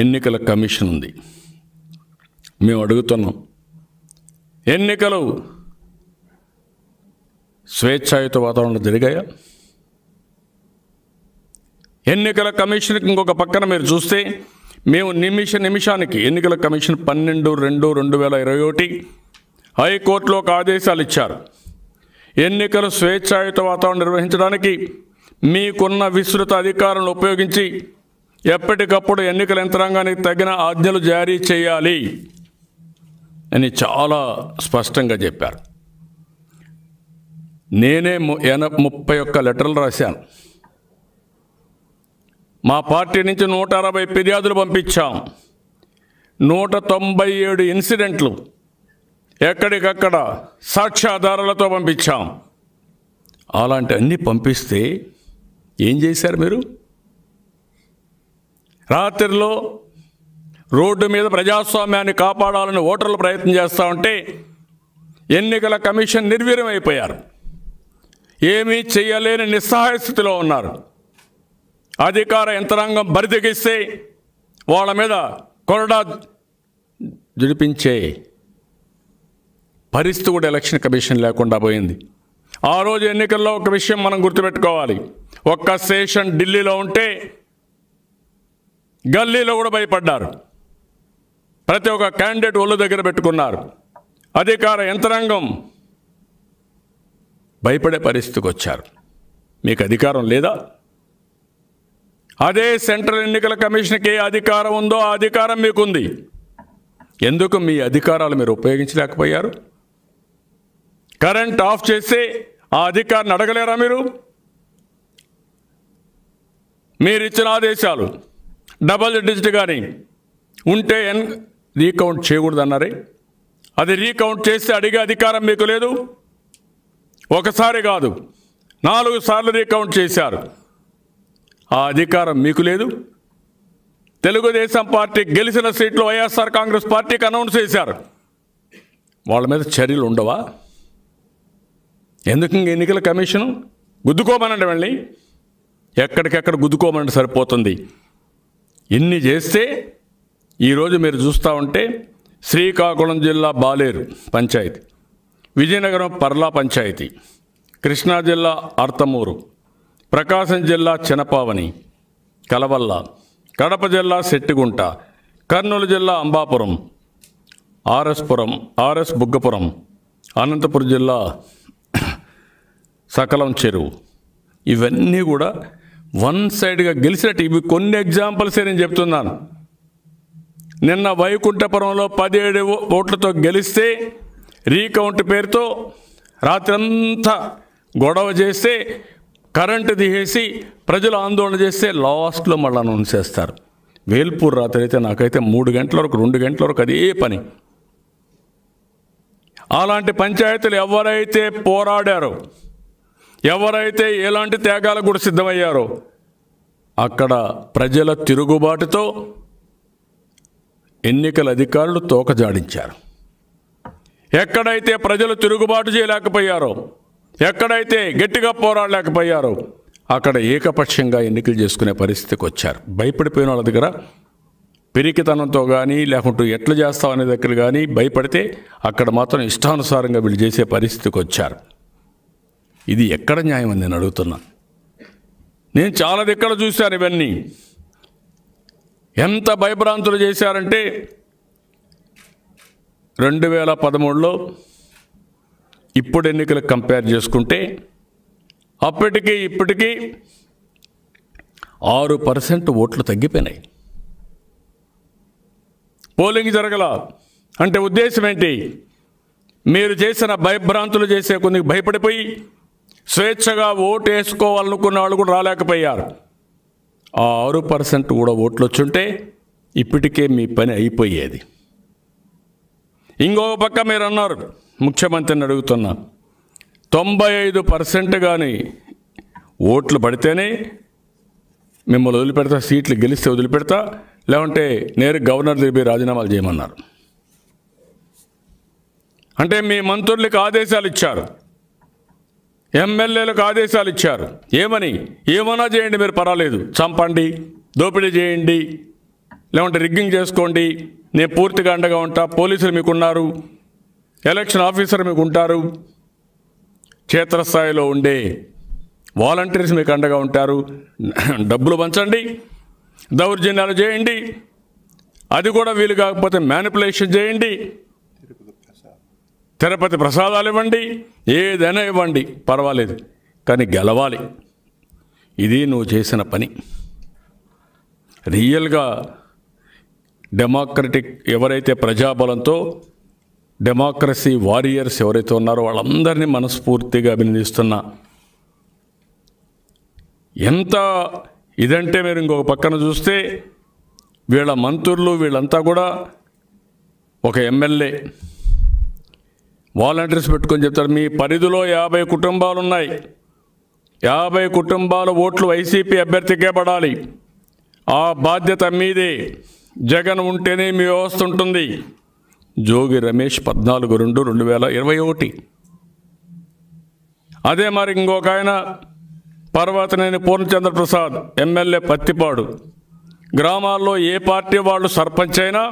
ఎన్నికల కమిషన్ ఉంది మేము అడుగుతున్నాం ఎన్నికలు స్వేచ్ఛాయుత వాతావరణంలో జరిగాయా ఎన్నికల కమిషన్కి ఇంకొక పక్కన మీరు చూస్తే మేము నిమిష నిమిషానికి ఎన్నికల కమిషన్ పన్నెండు రెండు రెండు వేల ఇరవై ఒకటి హైకోర్టులో ఒక ఆదేశాలు ఇచ్చారు ఎన్నికలు స్వేచ్ఛాయుత వాతావరణం నిర్వహించడానికి మీకున్న విస్తృత అధికారాలను ఉపయోగించి ఎప్పటికప్పుడు ఎన్నికల యంత్రాంగానికి తగిన ఆజ్ఞలు జారీ చేయాలి అని చాలా స్పష్టంగా చెప్పారు నేనే ఎన ముప్పై ఒక్క లెటర్లు రాశాను మా పార్టీ నుంచి నూట అరవై ఫిర్యాదులు పంపించాం నూట తొంభై ఏడు ఇన్సిడెంట్లు ఎక్కడికక్కడ సాక్ష్యాధారాలతో పంపించాం అలాంటి అన్నీ పంపిస్తే ఏం చేశారు మీరు రాత్రిలో రోడ్డు మీద ప్రజాస్వామ్యాన్ని కాపాడాలని ఓటర్లు ప్రయత్నం చేస్తూ ఉంటే ఎన్నికల కమిషన్ నిర్వీర్యమైపోయారు ఏమీ చేయలేని నిస్సహాయ స్థితిలో ఉన్నారు అధికార యంత్రాంగం బరిదిగిస్తే వాళ్ళ మీద కొరడా జుడిపించే పరిస్థితి కూడా ఎలక్షన్ కమిషన్ లేకుండా పోయింది ఆ రోజు ఎన్నికల్లో ఒక విషయం మనం గుర్తుపెట్టుకోవాలి ఒక్క స్టేషన్ ఢిల్లీలో ఉంటే గల్లీలో కూడా భయపడ్డారు ప్రతి ఒక్క క్యాండిడేట్ ఒళ్ళు దగ్గర పెట్టుకున్నారు అధికార యంత్రాంగం భయపడే పరిస్థితికి వచ్చారు మీకు అధికారం లేదా అదే సెంట్రల్ ఎన్నికల కమిషన్కి అధికారం ఉందో ఆ అధికారం మీకుంది ఎందుకు మీ అధికారాలు మీరు ఉపయోగించలేకపోయారు కరెంట్ ఆఫ్ చేస్తే ఆ అధికారాన్ని అడగలేరా మీరు మీరిచ్చిన ఆదేశాలు డబల్ డిజిట్ కానీ ఉంటే ఎన్ రీకౌంట్ చేయకూడదు అన్నారే అది రీకౌంట్ చేస్తే అడిగే అధికారం మీకు లేదు ఒకసారి కాదు నాలుగు సార్లు రీకౌంట్ చేశారు ఆ అధికారం మీకు లేదు తెలుగుదేశం పార్టీ గెలిచిన సీట్లు వైఎస్ఆర్ కాంగ్రెస్ పార్టీకి అనౌన్స్ చేశారు వాళ్ళ మీద చర్యలు ఉండవా ఎందుకు ఎన్నికల కమిషను గుద్దుకోమనండి వెళ్ళి ఎక్కడికెక్కడ గుద్దుకోమనండి సరిపోతుంది ఇన్ని చేస్తే ఈరోజు మీరు చూస్తూ ఉంటే శ్రీకాకుళం జిల్లా బాలేరు పంచాయతీ విజయనగరం పర్లా పంచాయతీ కృష్ణా జిల్లా అర్తమూరు ప్రకాశం జిల్లా చినపావని కలవల్ల కడప జిల్లా సెట్టిగుంట కర్నూలు జిల్లా అంబాపురం ఆర్ఎస్పురం ఆర్ఎస్ బుగ్గపురం అనంతపురం జిల్లా సకలం చెరువు ఇవన్నీ కూడా వన్ సైడ్గా గెలిచినట్టు ఇవి కొన్ని ఎగ్జాంపుల్సే నేను చెప్తున్నాను నిన్న వైకుంఠపురంలో పదిహేడు ఓట్లతో గెలిస్తే రీకౌంట్ పేరుతో రాత్రంతా గొడవ చేస్తే కరెంటు తీసేసి ప్రజలు ఆందోళన చేస్తే లాస్ట్లో మళ్ళీ అనౌన్స్ చేస్తారు వేల్పూర్ రాత్రి అయితే నాకైతే మూడు గంటల వరకు రెండు గంటల వరకు అదే పని అలాంటి పంచాయతీలు ఎవరైతే పోరాడారో ఎవరైతే ఎలాంటి త్యాగాలు కూడా సిద్ధమయ్యారో అక్కడ ప్రజల తిరుగుబాటుతో ఎన్నికల అధికారులు తోకజాడించారు ఎక్కడైతే ప్రజలు తిరుగుబాటు చేయలేకపోయారో ఎక్కడైతే గట్టిగా పోరాడలేకపోయారో అక్కడ ఏకపక్షంగా ఎన్నికలు చేసుకునే పరిస్థితికి వచ్చారు భయపడిపోయిన వాళ్ళ దగ్గర పెరికితనంతో కానీ లేకుంటే ఎట్లా చేస్తామనే అనే దగ్గర కానీ భయపడితే అక్కడ మాత్రం ఇష్టానుసారంగా వీళ్ళు చేసే పరిస్థితికి వచ్చారు ఇది ఎక్కడ న్యాయం అని నేను అడుగుతున్నాను నేను చాలా ఎక్కడ చూశాను ఇవన్నీ ఎంత భయభ్రాంతులు చేశారంటే రెండు వేల పదమూడులో ఇప్పుడు ఎన్నికలు కంపేర్ చేసుకుంటే అప్పటికీ ఇప్పటికీ ఆరు పర్సెంట్ ఓట్లు తగ్గిపోయినాయి పోలింగ్ జరగల అంటే ఉద్దేశం ఏంటి మీరు చేసిన భయభ్రాంతులు చేసే కొన్ని భయపడిపోయి స్వేచ్ఛగా ఓటు వేసుకోవాలనుకున్న వాళ్ళు కూడా రాలేకపోయారు ఆ ఆరు పర్సెంట్ కూడా ఓట్లు వచ్చుంటే ఇప్పటికే మీ పని అయిపోయేది ఇంకో పక్క మీరు అన్నారు ముఖ్యమంత్రిని అడుగుతున్నా తొంభై ఐదు పర్సెంట్ కానీ ఓట్లు పడితేనే మిమ్మల్ని వదిలిపెడతా సీట్లు గెలిస్తే వదిలిపెడతా లేకుంటే నేరు గవర్నర్ దగ్గర రాజీనామాలు చేయమన్నారు అంటే మీ మంత్రులకు ఆదేశాలు ఇచ్చారు ఎమ్మెల్యేలకు ఆదేశాలు ఇచ్చారు ఏమని ఏమన్నా చేయండి మీరు పర్వాలేదు చంపండి దోపిడీ చేయండి లేకుంటే రిగ్గింగ్ చేసుకోండి నేను పూర్తిగా అండగా ఉంటా పోలీసులు మీకున్నారు ఎలక్షన్ ఆఫీసర్ మీకు ఉంటారు క్షేత్రస్థాయిలో ఉండే వాలంటీర్స్ మీకు అండగా ఉంటారు డబ్బులు పంచండి దౌర్జన్యాలు చేయండి అది కూడా వీలు కాకపోతే మ్యానిపులేషన్ చేయండి తిరుపతి ప్రసాదాలు ఇవ్వండి ఏదైనా ఇవ్వండి పర్వాలేదు కానీ గెలవాలి ఇది నువ్వు చేసిన పని రియల్గా డెమోక్రటిక్ ఎవరైతే ప్రజాబలంతో డెమోక్రసీ వారియర్స్ ఎవరైతే ఉన్నారో వాళ్ళందరినీ మనస్ఫూర్తిగా అభినందిస్తున్నా ఎంత ఇదంటే మీరు ఇంకొక పక్కన చూస్తే వీళ్ళ మంత్రులు వీళ్ళంతా కూడా ఒక ఎమ్మెల్యే వాలంటీర్స్ పెట్టుకొని చెప్తారు మీ పరిధిలో యాభై కుటుంబాలు ఉన్నాయి యాభై కుటుంబాల ఓట్లు వైసీపీ అభ్యర్థికే పడాలి ఆ బాధ్యత మీదే జగన్ ఉంటేనే మీ వ్యవస్థ ఉంటుంది జోగి రమేష్ పద్నాలుగు రెండు రెండు వేల ఇరవై ఒకటి అదే మరి ఇంకొక ఆయన పర్వతనేని పూర్ణచంద్రప్రసాద్ ఎమ్మెల్యే పత్తిపాడు గ్రామాల్లో ఏ పార్టీ వాళ్ళు సర్పంచ్ అయినా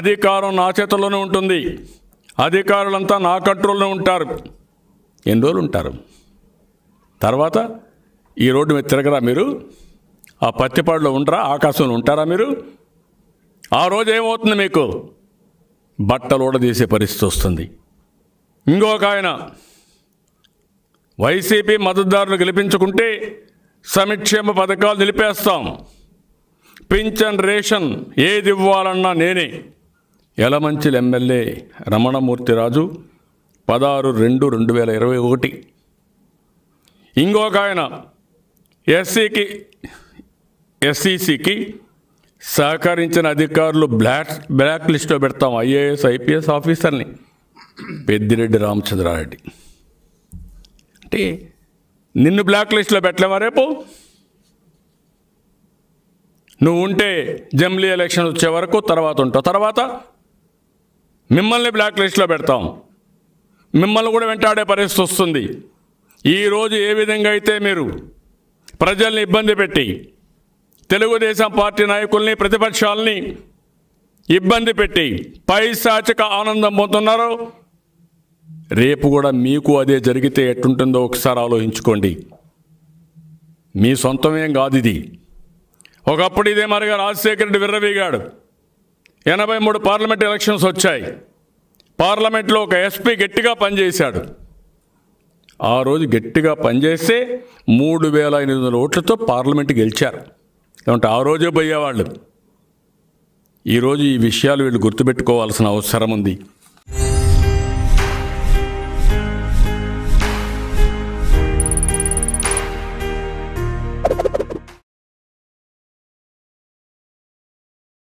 అధికారం నా చేతుల్లోనే ఉంటుంది అధికారులంతా నా కంట్రోల్లో ఉంటారు ఎన్ని రోజులు ఉంటారు తర్వాత ఈ రోడ్డు మీద తిరగరా మీరు ఆ పత్తిపాడులో ఉండరా ఆకాశంలో ఉంటారా మీరు ఆ రోజు ఏమవుతుంది మీకు బట్టలు ఊడదీసే పరిస్థితి వస్తుంది ఇంకొక ఆయన వైసీపీ మద్దతుదారులు గెలిపించుకుంటే సంక్షేమ పథకాలు నిలిపేస్తాం పింఛన్ రేషన్ ఏది ఇవ్వాలన్నా నేనే యలమంచిల్ ఎమ్మెల్యే రమణమూర్తిరాజు పదహారు రెండు రెండు వేల ఇరవై ఒకటి ఇంకొక ఆయన ఎస్సీకి ఎస్సీసీకి సహకరించిన అధికారులు బ్లాక్ బ్లాక్ లిస్ట్లో పెడతాం ఐఏఎస్ ఐపీఎస్ ఆఫీసర్ని పెద్దిరెడ్డి రామచంద్రారెడ్డి అంటే నిన్ను బ్లాక్ లిస్ట్లో పెట్టలేమా రేపు నువ్వు ఉంటే జంబ్లీ ఎలక్షన్ వచ్చే వరకు తర్వాత ఉంటావు తర్వాత మిమ్మల్ని బ్లాక్ లిస్ట్లో పెడతాం మిమ్మల్ని కూడా వెంటాడే పరిస్థితి వస్తుంది ఈరోజు ఏ విధంగా అయితే మీరు ప్రజల్ని ఇబ్బంది పెట్టి తెలుగుదేశం పార్టీ నాయకుల్ని ప్రతిపక్షాలని ఇబ్బంది పెట్టి పైశాచిక ఆనందం పొందుతున్నారో రేపు కూడా మీకు అదే జరిగితే ఎట్టుంటుందో ఒకసారి ఆలోచించుకోండి మీ సొంతమేం కాదు ఇది ఒకప్పుడు ఇదే మరిగా రాజశేఖర రెడ్డి విర్రవీగాడు ఎనభై మూడు పార్లమెంట్ ఎలక్షన్స్ వచ్చాయి పార్లమెంట్లో ఒక ఎస్పీ గట్టిగా పనిచేశాడు ఆ రోజు గట్టిగా పనిచేస్తే మూడు వేల ఎనిమిది వందల ఓట్లతో పార్లమెంట్ గెలిచారు ఏమంటే ఆ రోజే పోయేవాళ్ళు ఈరోజు ఈ విషయాలు వీళ్ళు గుర్తుపెట్టుకోవాల్సిన అవసరం ఉంది